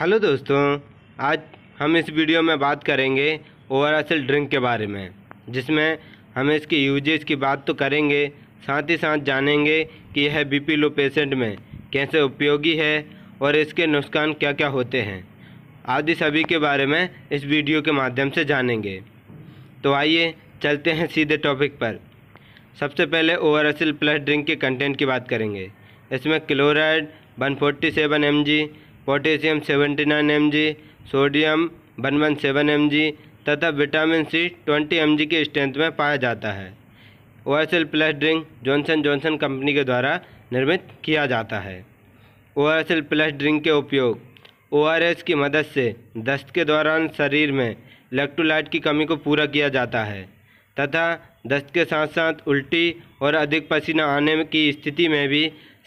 hello दोस्तों आज हम इस वीडियो में बात करेंगे ओवर ऑल ड्रिंक के बारे में जिसमें हम इसके यूजेज की बात तो करेंगे साथ ही साथ जानेंगे कि यह बीपी लो पेशेंट में कैसे उपयोगी है और इसके नुकसान क्या क्या होते हैं आदि सभी के बारे में इस वीडियो के माध्यम से जानेंगे तो आइए चलते हैं सीधे टॉपिक पर सबसे पहले ओवर प्लस ड्रिंक के कंटेंट की बात करेंगे इसमें chloride 147 forty seven potassium 79 G sodium one one M G तथा विटामिन सी 20 जी की स्ट्रेंथ में पाया जाता है O S L plus drink Johnson Johnson company के द्वारा निर्मित किया जाता है O S L plus drink के उपयोग ओ आर एस की मदद से दस्त के दौरान शरीर में इलेक्ट्रोलाइट की कमी को पूरा किया जाता है तथा दस्त के साथ साथ उल्टी और अधिक पसीना आने की स्थिति में भी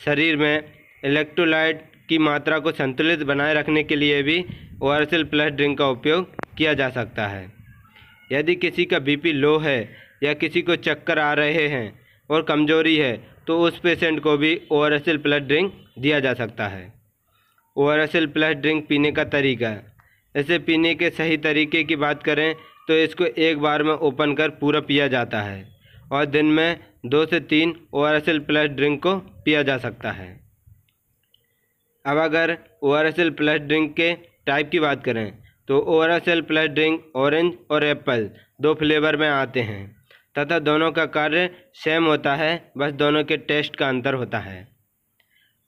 शरीर में इलेक्ट्रोलाइट की मात्रा को संतुलित बनाए रखने के लिए भी ओ प्लस ड्रिंक का उपयोग किया जा सकता है यदि किसी का बीपी लो है या किसी को चक्कर आ रहे हैं और कमजोरी है तो उस पेशेंट को भी ओ प्लस ड्रिंक दिया जा सकता है ओ प्लस ड्रिंक पीने का तरीका इसे पीने के सही तरीके की बात करें तो इसको एक बार में ओपन कर पूरा पिया जाता है और दिन में दो से तीन ओ प्लस ड्रिंक को पिया जा सकता है अब अगर O R S L plus drink के टाइप की बात करें तो O R S L plus drink orange और एप्पल दो फ्लेवर में आते हैं तथा दोनों का कार्य सेम होता है बस दोनों के टेस्ट का अंतर होता है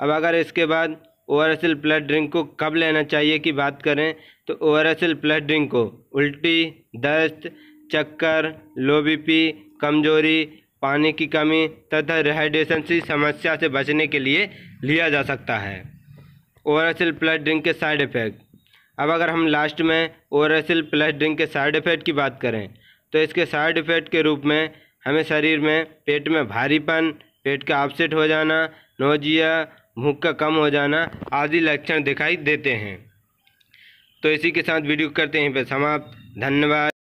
अब अगर इसके बाद O R S L plus drink को कब लेना चाहिए की बात करें तो O R S L plus drink को उल्टी दस्त चक्कर लो बीपी कमजोरी पानी की कमी तथा रिहाइड्रेशन की समस्या से बचने के लिए लिया जा सकता है O R S L plus drink के साइड इफ़ेक्ट अब अगर हम लास्ट में O R S L plus drink के साइड इफ़ेक्ट की बात करें तो इसके साइड इफ़ेक्ट के रूप में हमें शरीर में पेट में भारीपन पेट का अपसेट हो जाना नोजिया भूख का कम हो जाना आदि लक्षण दिखाई देते हैं तो इसी के साथ वीडियो करते हैं पर समाप्त धन्यवाद